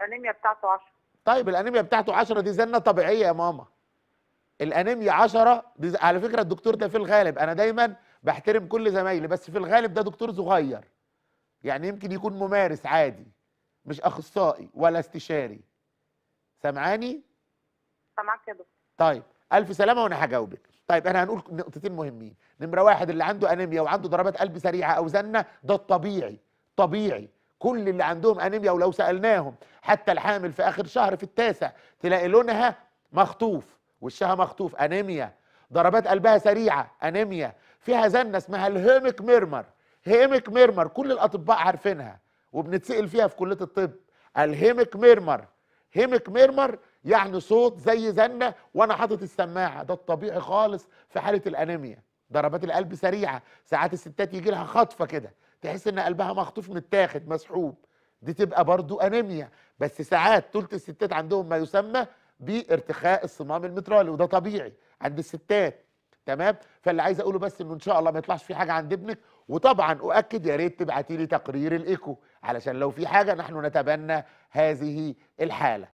الانيميا بتاعته 10 طيب الانيميا بتاعته 10 دي زنه طبيعيه يا ماما الانيميا 10 دي على فكره الدكتور ده في الغالب انا دايما بحترم كل زمايلي بس في الغالب ده دكتور صغير يعني يمكن يكون ممارس عادي مش اخصائي ولا استشاري سامعاني سامعك يا دكتور طيب الف سلامه وانا هجاوبك طيب احنا هنقول نقطتين مهمين نمره واحد اللي عنده انيميا وعنده ضربات قلب سريعه او زنه ده الطبيعي طبيعي كل اللي عندهم انيميا ولو سالناهم حتى الحامل في اخر شهر في التاسع تلاقي لونها مخطوف وشها مخطوف انيميا ضربات قلبها سريعه انيميا فيها زنه اسمها الهيمك ميرمر هيمك ميرمر كل الاطباء عارفينها وبنتسال فيها في كليه الطب الهيمك ميرمر هيمك ميرمر يعني صوت زي زنه وانا حاطط السماعه ده الطبيعي خالص في حاله الانيميا ضربات القلب سريعه ساعات الستات يجي لها خطفه كده تحس ان قلبها مخطوف متاخد مسحوب دي تبقى برضو انيميا بس ساعات تلت الستات عندهم ما يسمى بارتخاء الصمام المترالي وده طبيعي عند الستات تمام فاللي عايز اقوله بس انه ان شاء الله ما يطلعش في حاجه عند ابنك وطبعا اؤكد يا ريت تبعتي لي تقرير الايكو علشان لو في حاجه نحن نتبنى هذه الحاله